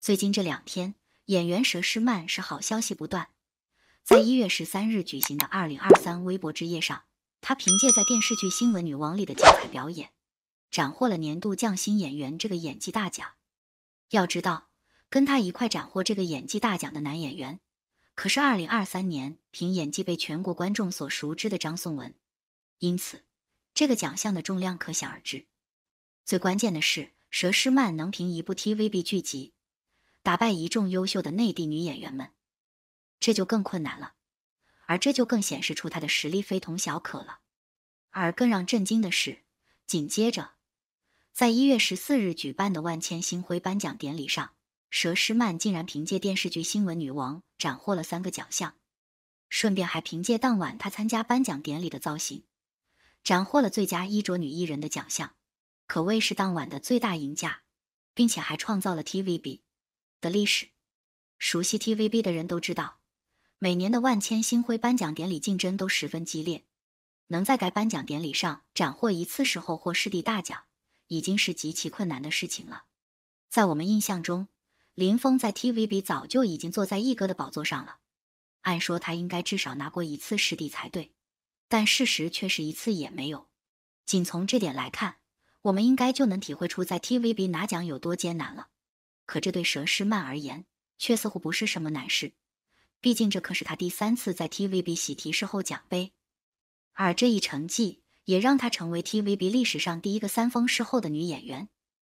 最近这两天，演员佘诗曼是好消息不断。在一月十三日举行的二零二三微博之夜上，她凭借在电视剧《新闻女王》里的精彩表演，斩获了年度匠心演员这个演技大奖。要知道，跟她一块斩获这个演技大奖的男演员，可是二零二三年凭演技被全国观众所熟知的张颂文，因此，这个奖项的重量可想而知。最关键的是，佘诗曼能凭一部 TVB 剧集打败一众优秀的内地女演员们，这就更困难了。而这就更显示出她的实力非同小可了。而更让震惊的是，紧接着在1月14日举办的万千星辉颁奖典礼上，佘诗曼竟然凭借电视剧《新闻女王》斩获了三个奖项，顺便还凭借当晚她参加颁奖典礼的造型，斩获了最佳衣着女艺人的奖项。可谓是当晚的最大赢家，并且还创造了 TVB 的历史。熟悉 TVB 的人都知道，每年的万千星辉颁奖典礼竞争都十分激烈，能在该颁奖典礼上斩获一次时候或视帝大奖，已经是极其困难的事情了。在我们印象中，林峰在 TVB 早就已经坐在一哥的宝座上了，按说他应该至少拿过一次视帝才对，但事实却是一次也没有。仅从这点来看。我们应该就能体会出在 TVB 拿奖有多艰难了，可这对佘诗曼而言却似乎不是什么难事，毕竟这可是她第三次在 TVB 喜提事后奖杯，而这一成绩也让她成为 TVB 历史上第一个三封事后的女演员，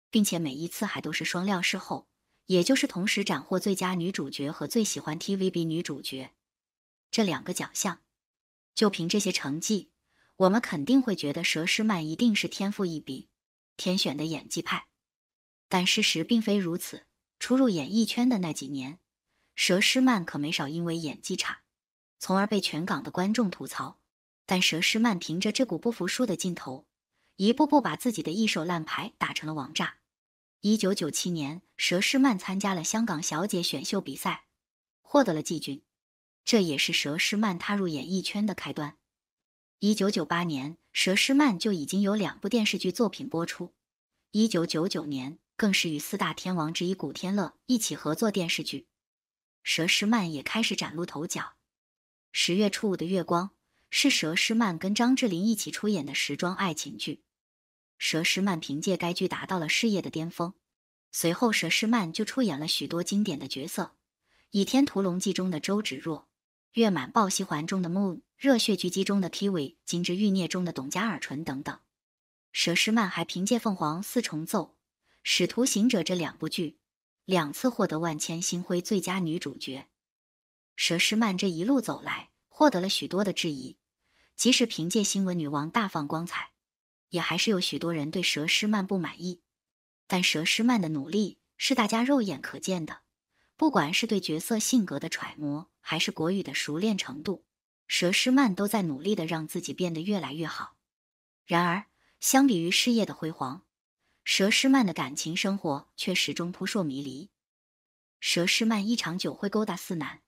并且每一次还都是双料事后，也就是同时斩获最佳女主角和最喜欢 TVB 女主角这两个奖项。就凭这些成绩，我们肯定会觉得佘诗曼一定是天赋异禀。天选的演技派，但事实并非如此。出入演艺圈的那几年，佘诗曼可没少因为演技差，从而被全港的观众吐槽。但佘诗曼凭着这股不服输的劲头，一步步把自己的一手烂牌打成了王炸。一九九七年，佘诗曼参加了香港小姐选秀比赛，获得了季军，这也是佘诗曼踏入演艺圈的开端。一九九八年，佘诗曼就已经有两部电视剧作品播出。一九九九年，更是与四大天王之一古天乐一起合作电视剧，佘诗曼也开始崭露头角。十月初五的月光是佘诗曼跟张智霖一起出演的时装爱情剧，佘诗曼凭借该剧达到了事业的巅峰。随后，佘诗曼就出演了许多经典的角色，《倚天屠龙记》中的周芷若。《月满抱膝环》中的 Moon，《热血狙击》中的 Kiwi，《金枝欲孽》中的董家尔淳等等。佘诗曼还凭借《凤凰四重奏》《使徒行者》这两部剧，两次获得万千星辉最佳女主角。佘诗曼这一路走来，获得了许多的质疑，即使凭借《新闻女王》大放光彩，也还是有许多人对佘诗曼不满意。但佘诗曼的努力是大家肉眼可见的。不管是对角色性格的揣摩，还是国语的熟练程度，佘诗曼都在努力的让自己变得越来越好。然而，相比于事业的辉煌，佘诗曼的感情生活却始终扑朔迷离。佘诗曼一场酒会勾搭四男。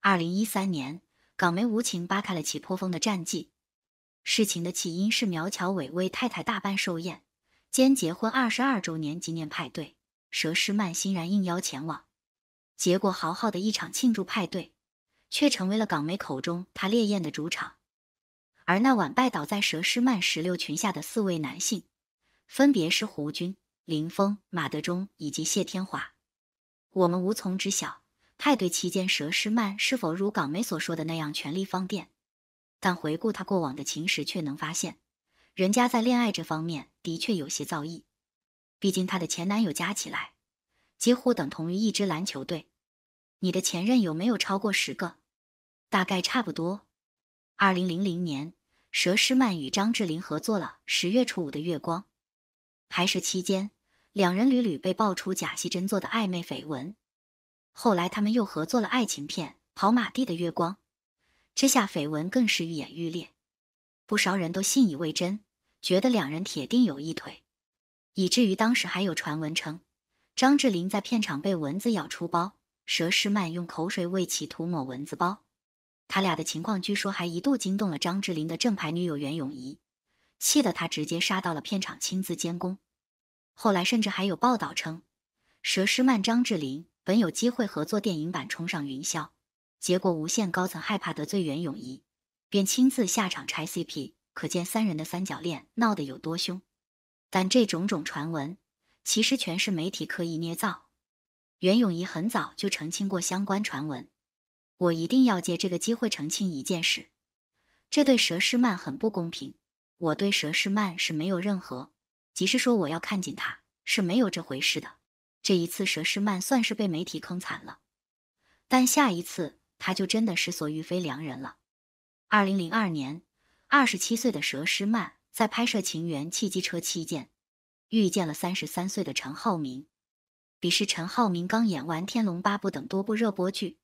二零一三年，港媒无情扒开了其颇丰的战绩。事情的起因是苗侨伟为太太大办寿宴兼结婚二十二周年纪念派对，佘诗曼欣然应邀前往。结果豪豪的一场庆祝派对，却成为了港媒口中他“烈焰”的主场。而那晚拜倒在佘诗曼石榴裙下的四位男性，分别是胡军、林峰、马德钟以及谢天华。我们无从知晓派对期间佘诗曼是否如港媒所说的那样全力放电，但回顾她过往的情史，却能发现，人家在恋爱这方面的确有些造诣。毕竟她的前男友加起来，几乎等同于一支篮球队。你的前任有没有超过十个？大概差不多。二零零零年，佘诗曼与张智霖合作了《十月初五的月光》，拍摄期间，两人屡屡被爆出假戏真做的暧昧绯闻。后来，他们又合作了爱情片《跑马地的月光》，这下绯闻更是愈演愈烈，不少人都信以为真，觉得两人铁定有一腿。以至于当时还有传闻称，张智霖在片场被蚊子咬出包。佘诗曼用口水为其涂抹蚊子包，他俩的情况据说还一度惊动了张智霖的正牌女友袁咏仪，气得他直接杀到了片场亲自监工。后来甚至还有报道称，佘诗曼、张智霖本有机会合作电影版冲上云霄，结果无限高层害怕得罪袁咏仪，便亲自下场拆 CP，可见三人的三角恋闹得有多凶。但这种种传闻其实全是媒体刻意捏造。袁咏仪很早就澄清过相关传闻，我一定要借这个机会澄清一件事，这对佘诗曼很不公平。我对佘诗曼是没有任何，即是说我要看紧她，是没有这回事的。这一次佘诗曼算是被媒体坑惨了，但下一次她就真的是所遇非良人了。二零零二年，二十七岁的佘诗曼在拍摄《情缘》汽机车期间，遇见了三十三岁的陈浩民。彼视陈浩民刚演完《天龙八部》等多部热播剧，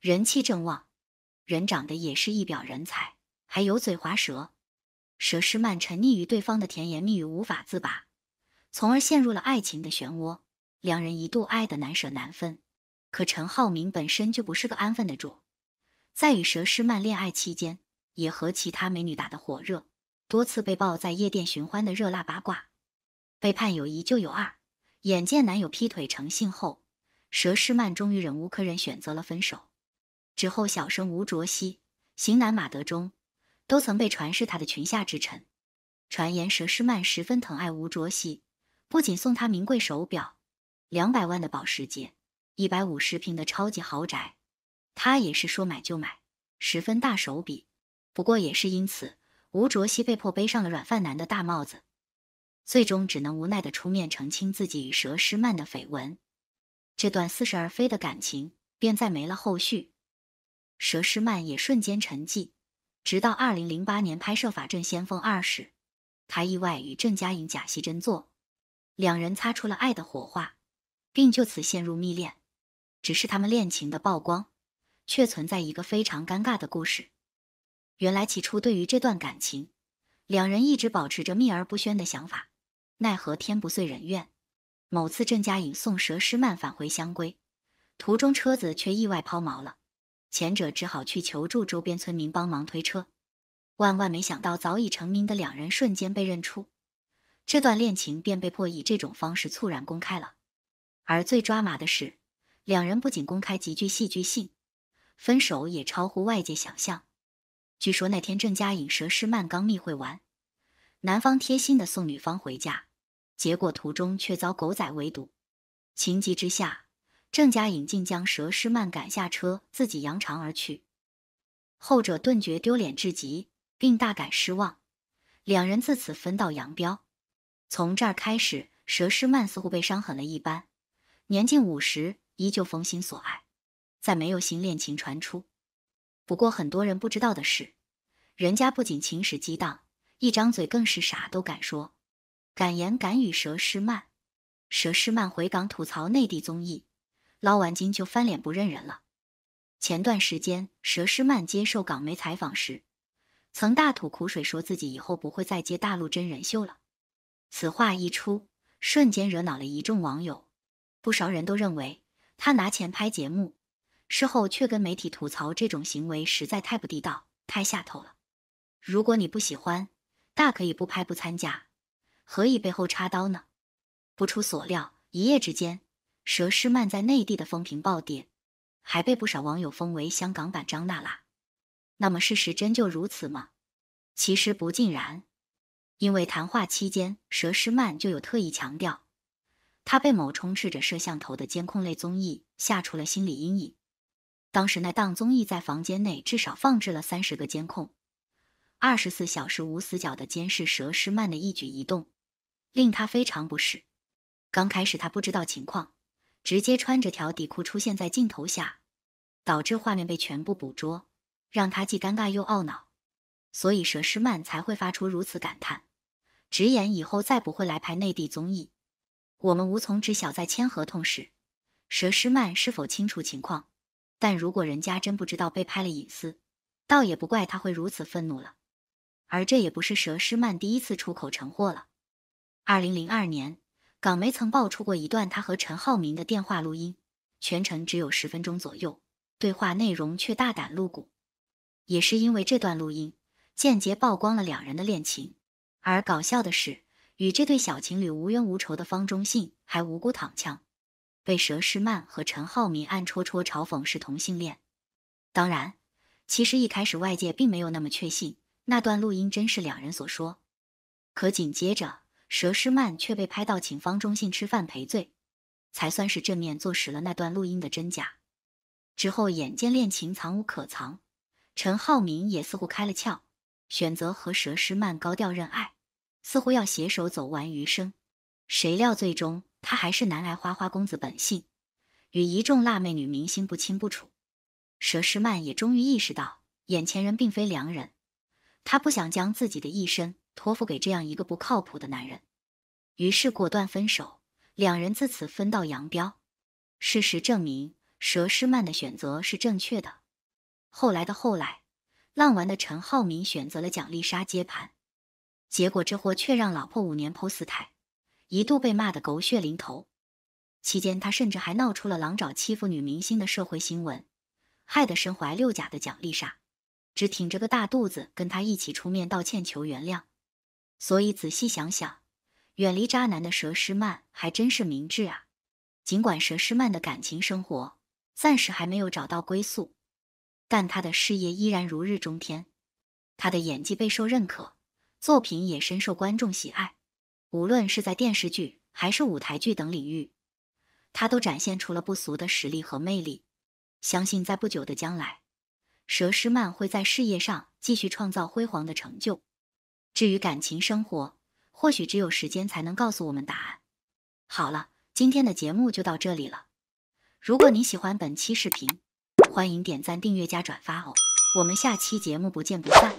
人气正旺，人长得也是一表人才，还油嘴滑舌。佘诗曼沉溺于对方的甜言蜜语，无法自拔，从而陷入了爱情的漩涡。两人一度爱得难舍难分。可陈浩民本身就不是个安分的主，在与佘诗曼恋爱期间，也和其他美女打得火热，多次被曝在夜店寻欢的热辣八卦。背叛有一就有二。眼见男友劈腿成性后，佘诗曼终于忍无可忍，选择了分手。之后，小生吴卓羲、型男马德钟都曾被传是他的裙下之臣。传言佘诗曼十分疼爱吴卓羲，不仅送他名贵手表、两百万的保时捷、一百五十平的超级豪宅，他也是说买就买，十分大手笔。不过，也是因此，吴卓羲被迫背上了软饭男的大帽子。最终只能无奈地出面澄清自己与佘诗曼的绯闻，这段似是而非的感情便再没了后续。佘诗曼也瞬间沉寂，直到二零零八年拍摄《法证先锋二》时，她意外与郑嘉颖假戏真做，两人擦出了爱的火花，并就此陷入蜜恋。只是他们恋情的曝光，却存在一个非常尴尬的故事。原来起初对于这段感情，两人一直保持着秘而不宣的想法。奈何天不遂人愿，某次郑嘉颖送佘诗曼返回乡归，途中车子却意外抛锚了，前者只好去求助周边村民帮忙推车，万万没想到早已成名的两人瞬间被认出，这段恋情便被迫以这种方式猝然公开了。而最抓马的是，两人不仅公开极具戏剧性，分手也超乎外界想象。据说那天郑嘉颖佘诗曼刚密会完，男方贴心的送女方回家。结果途中却遭狗仔围堵，情急之下，郑嘉颖竟将佘诗曼赶下车，自己扬长而去。后者顿觉丢脸至极，并大感失望，两人自此分道扬镳。从这儿开始，佘诗曼似乎被伤狠了一般，年近五十依旧逢心所爱，再没有新恋情传出。不过很多人不知道的是，人家不仅情史激荡，一张嘴更是啥都敢说。敢言敢与佘诗曼，佘诗曼回港吐槽内地综艺，捞完金就翻脸不认人了。前段时间，佘诗曼接受港媒采访时，曾大吐苦水，说自己以后不会再接大陆真人秀了。此话一出，瞬间惹恼了一众网友，不少人都认为他拿钱拍节目，事后却跟媒体吐槽，这种行为实在太不地道，太下头了。如果你不喜欢，大可以不拍不参加。何以背后插刀呢？不出所料，一夜之间，佘诗曼在内地的风评暴跌，还被不少网友封为“香港版张娜拉”。那么，事实真就如此吗？其实不尽然，因为谈话期间，佘诗曼就有特意强调，她被某充斥着摄像头的监控类综艺吓出了心理阴影。当时那档综艺在房间内至少放置了三十个监控。二十四小时无死角的监视佘诗曼的一举一动，令他非常不适。刚开始他不知道情况，直接穿着条底裤出现在镜头下，导致画面被全部捕捉，让他既尴尬又懊恼。所以佘诗曼才会发出如此感叹，直言以后再不会来拍内地综艺。我们无从知晓在签合同时，佘诗曼是否清楚情况。但如果人家真不知道被拍了隐私，倒也不怪他会如此愤怒了。而这也不是佘诗曼第一次出口成祸了。二零零二年，港媒曾爆出过一段她和陈浩民的电话录音，全程只有十分钟左右，对话内容却大胆露骨。也是因为这段录音，间接曝光了两人的恋情。而搞笑的是，与这对小情侣无冤无仇的方中信还无辜躺枪，被佘诗曼和陈浩民暗戳戳嘲讽是同性恋。当然，其实一开始外界并没有那么确信。那段录音真是两人所说，可紧接着，佘诗曼却被拍到请方中信吃饭赔罪，才算是正面坐实了那段录音的真假。之后，眼见恋情藏无可藏，陈浩民也似乎开了窍，选择和佘诗曼高调认爱，似乎要携手走完余生。谁料最终他还是难挨花花公子本性，与一众辣妹女明星不清不楚。佘诗曼也终于意识到，眼前人并非良人。他不想将自己的一生托付给这样一个不靠谱的男人，于是果断分手，两人自此分道扬镳。事实证明，佘诗曼的选择是正确的。后来的后来，浪完的陈浩民选择了蒋丽莎接盘，结果这货却让老婆五年剖四胎，一度被骂得狗血淋头。期间，他甚至还闹出了狼爪欺负女明星的社会新闻，害得身怀六甲的蒋丽莎。只挺着个大肚子，跟他一起出面道歉求原谅。所以仔细想想，远离渣男的佘诗曼还真是明智啊。尽管佘诗曼的感情生活暂时还没有找到归宿，但她的事业依然如日中天。她的演技备受认可，作品也深受观众喜爱。无论是在电视剧还是舞台剧等领域，她都展现出了不俗的实力和魅力。相信在不久的将来。佘诗曼会在事业上继续创造辉煌的成就。至于感情生活，或许只有时间才能告诉我们答案。好了，今天的节目就到这里了。如果你喜欢本期视频，欢迎点赞、订阅、加转发哦。我们下期节目不见不散。